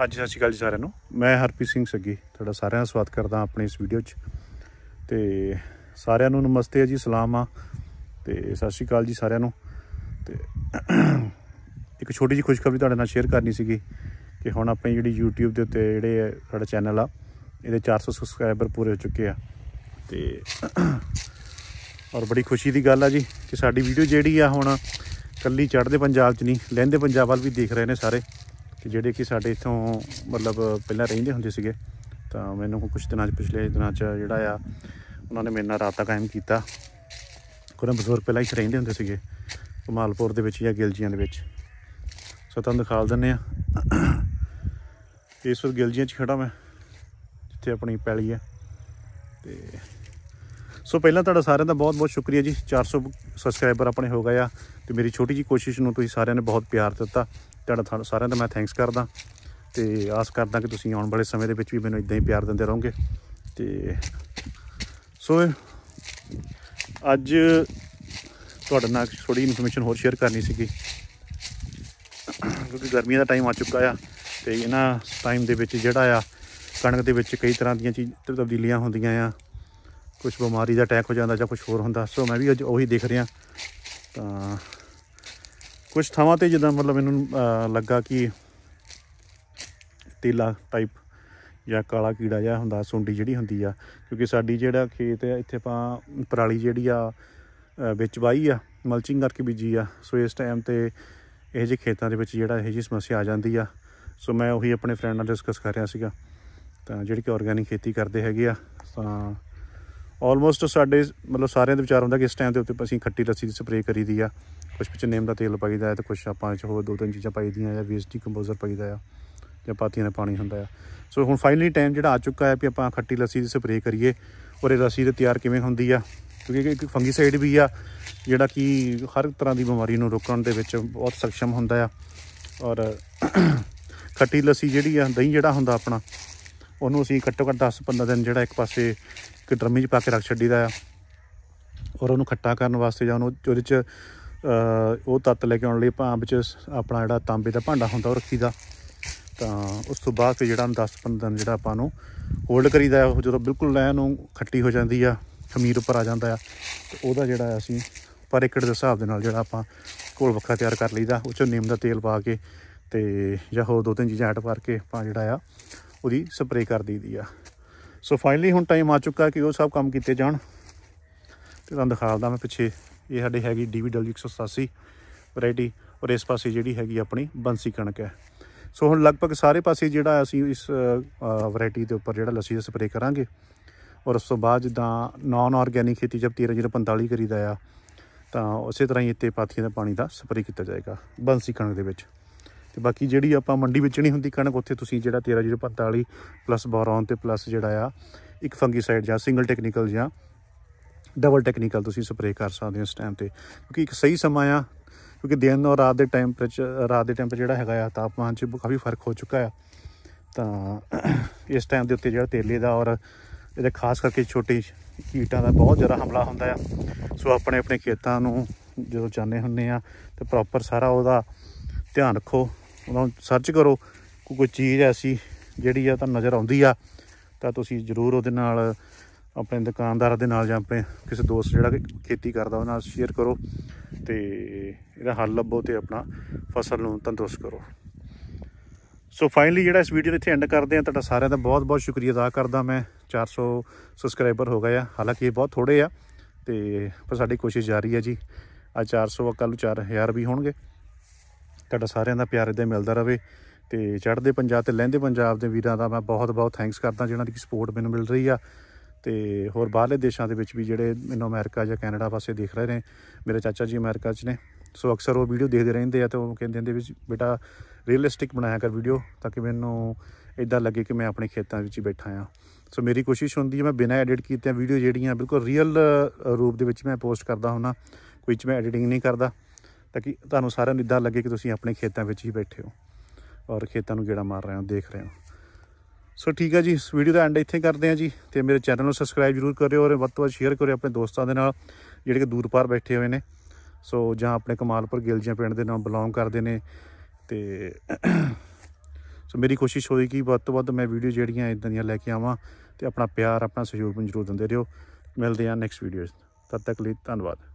ਹਾਂਜੀ ਸਤਿ ਸ਼੍ਰੀ ਅਕਾਲ ਜੀ ਸਾਰਿਆਂ ਨੂੰ ਮੈਂ ਹਰਪ੍ਰੀਤ ਸਿੰਘ ਸੱਗੀ ਤੁਹਾਡਾ ਸਾਰਿਆਂ ਦਾ ਸਵਾਗਤ ਕਰਦਾ ਆਪਣੀ ਇਸ ਵੀਡੀਓ 'ਚ ਤੇ ਸਾਰਿਆਂ ਨੂੰ ਨਮਸਤੇ ਜੀ ਸਲਾਮ ਆ ਤੇ ਸਤਿ ਸ਼੍ਰੀ ਅਕਾਲ ਜੀ ਸਾਰਿਆਂ ਨੂੰ ਤੇ ਇੱਕ ਛੋਟੀ ਜੀ ਖੁਸ਼ਖਬਰੀ ਤੁਹਾਡੇ ਨਾਲ ਸ਼ੇਅਰ ਕਰਨੀ ਸੀਗੀ ਕਿ ਹੁਣ ਆਪਣੀ ਜਿਹੜੀ YouTube ਦੇ ਉੱਤੇ ਜਿਹੜੇ ਸਾਡਾ ਚੈਨਲ ਆ ਇਹਦੇ 400 ਸਬਸਕ੍ਰਾਈਬਰ ਪੂਰੇ ਹੋ ਚੁੱਕੇ ਆ ਤੇ ਔਰ ਬੜੀ ਖੁਸ਼ੀ ਦੀ ਗੱਲ ਆ ਜੀ ਕਿ ਸਾਡੀ ਵੀਡੀਓ ਜਿਹੜੀ ਆ ਹੁਣ ਕੱਲੀ ਚੜ੍ਹਦੇ ਪੰਜਾਬ 'ਚ ਨਹੀਂ ਲਹਿੰਦੇ ਪੰਜਾਬ ਵੱਲ ਵੀ ਦੇਖ ਰਹੇ ਨੇ ਸਾਰੇ ਕਿ ਜਿਹੜੇ ਕਿ ਸਾਡੇ ਇਥੋਂ ਮਤਲਬ ਪਹਿਲਾਂ ਰਹਿੰਦੇ ਹੁੰਦੇ ਸੀਗੇ ਤਾਂ ਮੈਨੂੰ ਕੁਝ ਦਿਨਾਂ ਚ ਪਿਛਲੇ ਦਿਨਾਂ ਚ ਜਿਹੜਾ ਆ ਉਹਨਾਂ ਨੇ ਮੇਰੇ ਨਾਲ ਰਾਤਾ ਕਾਇਮ ਕੀਤਾ ਕੁਰਮ ਬਜ਼ੁਰਗ ਪਹਿਲਾਂ ਇੱਥੇ ਰਹਿੰਦੇ ਹੁੰਦੇ ਸੀਗੇ ਕਮਾਲਪੁਰ ਦੇ ਵਿੱਚ ਜਾਂ ਗਿਲਜੀਆਂ ਦੇ ਵਿੱਚ ਸੋ ਤੁਹਾਨੂੰ ਦਿਖਾ ਦਿੰਨੇ ਆ ਇਸ ਵਕਤ ਗਿਲਜੀਆਂ 'ਚ ਖੜਾ ਮੈਂ ਜਿੱਥੇ ਆਪਣੀ ਪੈਲੀ ਹੈ ਤੇ ਸੋ ਪਹਿਲਾਂ ਤੁਹਾਡਾ ਸਾਰਿਆਂ ਦਾ ਬਹੁਤ-ਬਹੁਤ ਸ਼ੁਕਰੀਆ ਜੀ 400 ਸਬਸਕ੍ਰਾਈਬਰ ਆਪਣੇ ਹੋ ਗਏ ਆ ਤੇ ਮੇਰੀ ਛੋਟੀ ਜੀ ਕੋਸ਼ਿਸ਼ ਨੂੰ ਤੁਸੀਂ ਸਾਰਿਆਂ ਨੇ ਬਹੁਤ ਪਿਆਰ ਦਿੱਤਾ ਤੁਹਾਡਾ ਤੁਹਾਨੂੰ ਸਾਰਿਆਂ ਦਾ ਮੈਂ ਥੈਂਕਸ ਕਰਦਾ ਤੇ ਆਸ ਕਰਦਾ ਕਿ ਤੁਸੀਂ ਆਉਣ ਵਾਲੇ ਸਮੇਂ ਦੇ ਵਿੱਚ ਵੀ ਮੈਨੂੰ ਇਦਾਂ ਹੀ ਪਿਆਰ ਦਿੰਦੇ ਰਹੋਗੇ ਤੇ ਸੋ ਅੱਜ ਤੁਹਾਡੇ ਨਾਲ ਥੋੜੀ ਇਨਫੋਰਮੇਸ਼ਨ ਹੋਰ ਸ਼ੇਅਰ ਕਰਨੀ ਸੀਗੀ ਕਿਉਂਕਿ ਗਰਮੀਆਂ ਦਾ ਟਾਈਮ ਆ ਚੁੱਕਾ ਆ ਤੇ ਇਹਨਾਂ ਟਾਈਮ ਦੇ ਵਿੱਚ ਜਿਹੜਾ ਆ ਕਣਕ ਦੇ ਵਿੱਚ ਕਈ ਤਰ੍ਹਾਂ ਦੀਆਂ ਚੀਜ਼ ਤਬਦੀਲੀਆਂ ਹੁੰਦੀਆਂ ਆ ਕੁਝ ਬਿਮਾਰੀ ਦਾ ਅਟੈਕ ਹੋ ਜਾਂਦਾ ਜਾਂ ਕੁਝ ਹੋਰ ਹੁੰਦਾ ਸੋ ਮੈਂ ਵੀ ਅੱਜ ਉਹੀ ਦੇਖ ਰਿਹਾ ਤਾਂ ਕੁਝ ਥਾਵਾਂ ਤੇ ਜਿੱਦਾਂ ਮਤਲਬ ਇਹਨੂੰ ਲੱਗਾ ਕਿ ਤੇਲਾ ਟਾਈਪ ਜਾਂ ਕਾਲਾ ਕੀੜਾ ਜਾਂ ਹੁੰਦਾ ਸੁੰਡੀ ਜਿਹੜੀ ਹੁੰਦੀ ਆ ਕਿਉਂਕਿ ਸਾਡੀ ਜਿਹੜਾ ਖੇਤ ਆ ਇੱਥੇ ਆਪਾਂ ਪਰਾਲੀ ਜਿਹੜੀ ਆ ਵਿੱਚ ਵਾਈ ਆ ਮਲਚਿੰਗ ਕਰਕੇ ਬੀਜੀ ਆ ਸੋ ਇਸ ਟਾਈਮ ਤੇ ਇਹ ਜਿਹੇ ਖੇਤਾਂ ਦੇ ਵਿੱਚ ਜਿਹੜਾ ਇਹ ਜੀ ਸਮੱਸਿਆ ਆ ਜਾਂਦੀ ਆ ਸੋ ਮੈਂ ਉਹੀ ਆਪਣੇ ਫਰੈਂਡ ਨਾਲ ਡਿਸਕਸ ਕਰ ਰਿਹਾ ਸੀਗਾ ਤਾਂ ਜਿਹੜੀ ਕਿ ਆਰਗੈਨਿਕ ਖੇਤੀ ਕਰਦੇ ਹੈਗੇ ਆ ਤਾਂ ਆਲਮੋਸਟ ਸਾਡੇ ਮਤਲਬ ਸਾਰਿਆਂ ਦੇ ਵਿਚਾਰ ਹੁੰਦਾ ਕਿ ਇਸ ਟਾਈਮ ਦੇ ਉੱਤੇ ਅਸੀਂ ਖੱਟੀ ਲੱਸੀ ਦੀ ਸਪਰੇਅ ਕਰੀਦੀ ਆ ਕੁਝ ਵਿੱਚ ਨਿੰਮ ਦਾ ਤੇਲ ਪਾਈਦਾ ਹੈ ਤੇ ਕੁਝ ਆਪਾਂ ਚ ਹੋਰ ਦੋ ਤਿੰਨ ਚੀਜ਼ਾਂ ਪਾਈਦੀਆਂ ਜਾਂ ਵੇਸਟੀ ਕੰਪੋਜ਼ਰ ਪਾਈਦਾ ਆ ਜਾਂ ਪਾਤੀਆਂ ਦਾ ਪਾਣੀ ਹੁੰਦਾ ਆ ਸੋ ਹੁਣ ਫਾਈਨਲੀ ਟਾਈਮ ਜਿਹੜਾ ਆ ਚੁੱਕਾ ਹੈ ਵੀ ਆਪਾਂ ਖੱਟੀ ਲੱਸੀ ਦੀ ਸਪਰੇਅ ਕਰੀਏ ਔਰ ਇਹ ਲੱਸੀ ਤੇ ਤਿਆਰ ਕਿਵੇਂ ਹੁੰਦੀ ਆ ਕਿਉਂਕਿ ਇੱਕ ਫੰਗੀਸਾਈਡ ਵੀ ਆ ਜਿਹੜਾ ਕਿ ਹਰ ਤਰ੍ਹਾਂ ਦੀ ਬਿਮਾਰੀ ਨੂੰ ਰੋਕਣ ਦੇ ਵਿੱਚ ਬਹੁਤ ਸક્ષਮ ਹੁੰਦਾ ਆ ਔਰ ਖੱਟੀ ਲੱਸੀ ਜਿਹੜੀ ਆ ਦਹੀਂ ਜਿਹੜਾ ਹੁੰਦਾ ਆਪਣਾ ਉਹਨੂੰ ਅਸੀਂ ਘੱਟੋ ਘੱਟ 10-15 ਦਿਨ ਜਿਹੜਾ ਇੱਕ ਪਾਸੇ ਇੱਕ ਡਰਮੀ 'ਚ ਪਾ ਕੇ ਰੱਖ ਛੱਡੀਦਾ ਆ ਔਰ ਉਹਨੂੰ ਖੱਟਾ ਕਰਨ ਵਾਸਤੇ ਜਾਂ ਉਹਨੂੰ ਉਹਦੇ 'ਚ ਉਹ ਤੱਤ ਲੈ ਕੇ ਆਉਣ ਲਈ ਆਪਾਂ ਵਿੱਚ ਆਪਣਾ ਜਿਹੜਾ ਤਾਂਬੇ ਦਾ ਭਾਂਡਾ ਹੁੰਦਾ ਉਹ ਰੱਖੀਦਾ ਤਾਂ ਉਸ ਤੋਂ ਬਾਅਦ ਫਿਰ ਜਿਹੜਾ 10-15 ਦਿਨ ਜਿਹੜਾ ਆਪਾਂ ਨੂੰ ਹੋਲਡ ਕਰੀਦਾ ਉਹ ਜਦੋਂ ਬਿਲਕੁਲ ਲੈ ਨੂੰ ਖੱਟੀ ਹੋ ਜਾਂਦੀ ਆ ਖਮੀਰ ਉੱਪਰ ਆ ਜਾਂਦਾ ਆ ਤੇ ਉਹਦਾ ਜਿਹੜਾ ਅਸੀਂ ਪਰ ਇੱਕੜ ਦੇ ਹਿਸਾਬ ਦੇ ਨਾਲ ਜਿਹੜਾ ਆਪਾਂ ਘੋਲ ਵੱਖਰਾ ਤਿਆਰ ਕਰ ਲਈਦਾ ਉਹ ਚੋਂ ਨਿੰਮ ਦਾ ਤੇਲ ਪਾ ਕੇ ਤੇ ਜਾਂ ਹੋਰ ਦੋ ਤਿੰਨ ਚੀਜ਼ਾਂ ਐਡ ਕਰਕੇ ਆਪਾਂ ਜਿਹੜਾ ਆ ਉਹਦੀ ਸਪਰੇਅ ਕਰ ਦਈਦੀ ਆ ਸੋ ਫਾਈਨਲੀ ਹੁਣ ਟਾਈਮ ਆ ਚੁੱਕਾ ਕਿ ਉਹ ਸਭ ਕੰਮ ਕੀਤੇ ਜਾਣ ਤੇ ਤੁਹਾਨੂੰ ਦਿਖਾਉਂਦਾ ਮੈਂ ਪਿੱਛੇ ਇਹ ਸਾਡੇ ਹੈਗੀ DVW 187 ਵੈਰਾਈਟੀ ਔਰ ਇਸ ਪਾਸੇ ਜਿਹੜੀ ਹੈਗੀ ਆਪਣੀ ਬੰਸੀ ਕਣਕ ਹੈ ਸੋ ਹੁਣ ਲਗਭਗ ਸਾਰੇ ਪਾਸੇ ਜਿਹੜਾ ਅਸੀਂ ਇਸ ਵੈਰਾਈਟੀ ਦੇ ਉੱਪਰ ਜਿਹੜਾ ਲੱਸੀ ਦਾ ਸਪਰੇਅ ਕਰਾਂਗੇ ਔਰ ਉਸ ਤੋਂ ਬਾਅਦ ਜਿੱਦਾਂ ਨਾਨ ਆਰਗੈਨਿਕ ਖੇਤੀ ਜਬ 13045 ਕਰੀਦਾ ਆ ਤਾਂ ਉਸੇ ਤਰ੍ਹਾਂ ਹੀ ਇੱਥੇ ਪਾਥੀਆਂ ਦਾ ਪਾਣੀ ਦਾ ਸਪਰੇਅ ਕੀਤਾ ਜਾਏਗਾ ਬੰਸੀ ਕਣਕ ਦੇ ਵਿੱਚ ਤੇ ਬਾਕੀ ਜਿਹੜੀ ਆਪਾਂ ਮੰਡੀ ਵੇਚਣੀ ਹੁੰਦੀ ਕਣਕ ਉੱਥੇ ਤੁਸੀਂ ਜਿਹੜਾ 13045 ਪਲੱਸ ਬੋਰੌਨ ਤੇ ਪਲੱਸ ਜਿਹੜਾ ਆ ਇੱਕ ਫੰਗੀਸਾਈਡ ਜਾਂ ਸਿੰਗਲ ਟੈਕਨੀਕਲ ਜਾਂ ਡਬਲ ਟੈਕਨੀਕਲ ਤੁਸੀਂ ਸਪਰੇਅ ਕਰ ਸਕਦੇ ਹੋ ਇਸ ਟਾਈਮ ਤੇ ਕਿਉਂਕਿ ਇੱਕ ਸਹੀ ਸਮਾਂ ਆ ਕਿਉਂਕਿ ਦਿਨ ਔਰ ਰਾਤ ਦੇ ਟੈਂਪਰੇਚਰ ਰਾਤ ਦੇ ਟੈਂਪਰੇਚਰ ਜਿਹੜਾ ਹੈਗਾ ਆ ਤਾਪਮਾਨ 'ਚ ਕਾਫੀ ਫਰਕ ਹੋ ਚੁੱਕਾ ਆ ਤਾਂ ਇਸ ਟਾਈਮ ਦੇ ਉੱਤੇ ਜਿਹੜਾ ਤੇਲੇ ਦਾ ਔਰ ਇਹਦੇ ਖਾਸ ਕਰਕੇ ਛੋਟੀ ਕੀਟਾਂ ਦਾ ਬਹੁਤ ਜ਼ਿਆਦਾ ਹਮਲਾ ਹੁੰਦਾ ਆ ਸੋ ਆਪਣੇ ਆਪਣੇ ਖੇਤਾਂ ਨੂੰ ਜਦੋਂ ਚਾਹਨੇ ਹੁੰਨੇ ਆ ਤੇ ਪ੍ਰੋਪਰ ਸਾਰਾ ਉਹਦਾ ਧਿਆਨ ਰੱਖੋ ਉਹਨਾਂ ਨੂੰ ਸਰਚ ਕਰੋ ਕੋਈ ਚੀਜ਼ ਐਸੀ ਜਿਹੜੀ ਆ ਤੁਹਾਨੂੰ ਨਜ਼ਰ ਆਉਂਦੀ ਆ ਤਾਂ ਤੁਸੀਂ ਜ਼ਰੂਰ ਉਹਦੇ ਨਾਲ ਆਪਣੇ ਦੁਕਾਨਦਾਰ ਦੇ ਨਾਲ ਜਾਂ ਆਪਣੇ ਕਿਸੇ ਦੋਸਤ ਜਿਹੜਾ ਖੇਤੀ ਕਰਦਾ ਉਹਨਾਂ ਨਾਲ ਸ਼ੇਅਰ ਕਰੋ ਤੇ ਇਹਦਾ ਹੱਲ ਲੱਭੋ ਤੇ ਆਪਣਾ ਫਸਲ ਨੂੰ ਤੰਦਰੁਸਤ ਕਰੋ ਸੋ ਫਾਈਨਲੀ ਜਿਹੜਾ ਇਸ ਵੀਡੀਓ ਇੱਥੇ ਐਂਡ ਕਰਦੇ ਆ ਤੁਹਾਡਾ ਸਾਰਿਆਂ ਦਾ ਬਹੁਤ ਬਹੁਤ ਸ਼ੁਕਰੀਆ ਅਦਾ ਕਰਦਾ ਮੈਂ 400 ਸਬਸਕ੍ਰਾਈਬਰ ਹੋ ਗਏ ਆ ਹਾਲਾਂਕਿ ਇਹ ਬਹੁਤ ਥੋੜੇ ਆ ਤੇ ਪਰ ਸਾਡੀ ਕੋਸ਼ਿਸ਼ ਜਾਰੀ ਹੈ ਜੀ ਆ 400 ਕੱਲ ਨੂੰ 4000 ਵੀ ਹੋਣਗੇ ਤੁਹਾਡਾ ਸਾਰਿਆਂ ਦਾ ਪਿਆਰ ਇਹਦੇ ਮਿਲਦਾ ਰਹੇ ਤੇ ਚੜ੍ਹਦੇ ਪੰਜਾਬ ਤੇ ਲਹਿੰਦੇ ਪੰਜਾਬ ਦੇ ਵੀਰਾਂ ਦਾ ਮੈਂ ਬਹੁਤ-ਬਹੁਤ ਥੈਂਕਸ ਕਰਦਾ ਜਿਨ੍ਹਾਂ ਦੀ ਸਪੋਰਟ ਮੈਨੂੰ ਮਿਲ ਰਹੀ ਆ ਤੇ ਹੋਰ ਬਾਹਰਲੇ ਦੇਸ਼ਾਂ ਦੇ ਵਿੱਚ ਵੀ ਜਿਹੜੇ ਮੈਨੂੰ ਅਮਰੀਕਾ ਜਾਂ ਕੈਨੇਡਾ ਪਾਸੇ ਦੇਖ ਰਹੇ ਨੇ ਮੇਰੇ ਚਾਚਾ ਜੀ ਅਮਰੀਕਾ 'ਚ ਨੇ ਸੋ ਅਕਸਰ ਉਹ ਵੀਡੀਓ ਦੇਖਦੇ ਰਹਿੰਦੇ ਆ ਤੇ ਉਹ ਕਹਿੰਦੇ ਹੁੰਦੇ ਵੀ ਬੇਟਾ ਰੀਅਲਿਸਟਿਕ ਬਣਾਇਆ ਕਰ ਵੀਡੀਓ ਤਾਂ ਕਿ ਮੈਨੂੰ ਇਦਾਂ ਲੱਗੇ ਕਿ ਮੈਂ ਆਪਣੇ ਖੇਤਾਂ ਵਿੱਚ ਹੀ ਬੈਠਾ ਆ ਸੋ ਮੇਰੀ ਕੋਸ਼ਿਸ਼ ਹੁੰਦੀ ਹੈ ਮੈਂ ਬਿਨਾਂ ਐਡਿਟ ਕੀਤੇ ਵੀਡੀਓ ਜਿਹੜੀਆਂ ਬਿਲਕੁਲ ਰੀਅਲ ਰੂਪ ਦੇ ਵਿੱਚ ਮੈਂ ਪੋਸਟ ਕਰਦਾ ਹੁੰਨਾ ਕੋਈ ਚ ਮੈਂ ਐਡੀਟਿੰਗ ਨਹੀਂ ਕਰਦਾ ਤਾਂ ਕਿ ਤੁਹਾਨੂੰ ਸਾਰਿਆਂ ਨੂੰ ਇਦਾਂ ਲੱਗੇ ਕਿ ਤੁਸੀਂ ਆਪਣੇ ਖੇਤਾਂ ਵਿੱਚ ਹੀ ਬੈਠੇ ਹੋ ਔਰ ਖੇਤਾਂ ਨੂੰ ਗੇੜਾ ਮਾਰ ਰਹੇ ਹੋ ਦੇਖ ਰਹੇ ਹੋ ਸੋ ਠੀਕ ਹੈ ਜੀ ਇਸ ਵੀਡੀਓ ਦਾ ਐਂਡ ਇੱਥੇ ਕਰਦੇ ਆ ਜੀ ਤੇ ਮੇਰੇ ਚੈਨਲ ਨੂੰ ਸਬਸਕ੍ਰਾਈਬ ਜ਼ਰੂਰ ਕਰਿਓ ਔਰ ਵੱਧ ਤੋਂ ਵੱਧ ਸ਼ੇਅਰ ਕਰਿਓ ਆਪਣੇ ਦੋਸਤਾਂ ਦੇ ਨਾਲ ਜਿਹੜੇ ਕਿ ਦੂਰ ਪਾਰ ਬੈਠੇ ਹੋਏ ਨੇ ਸੋ ਜਾਂ ਆਪਣੇ ਕਮਾਲਪੁਰ ਗਿਲਜੀਆਂ ਪਿੰਡ ਦੇ ਨਾਲ ਬਿਲੋਂਗ ਕਰਦੇ ਨੇ ਤੇ ਸੋ ਮੇਰੀ ਕੋਸ਼ਿਸ਼ ਹੋਈ ਕਿ ਵੱਧ ਤੋਂ ਵੱਧ ਮੈਂ ਵੀਡੀਓ ਜਿਹੜੀਆਂ ਇਦਾਂ ਦੀਆਂ ਲੈ ਕੇ ਆਵਾਂ ਤੇ ਆਪਣਾ ਪਿਆਰ ਆਪਣਾ ਸਹਿਯੋਗ ਜ਼ਰੂਰ ਦਿੰਦੇ ਰਹੋ ਮਿਲਦੇ ਆ ਨੈਕਸਟ ਵੀਡੀਓਜ਼ ਤਦ ਤੱਕ ਲਈ ਧੰਨਵਾਦ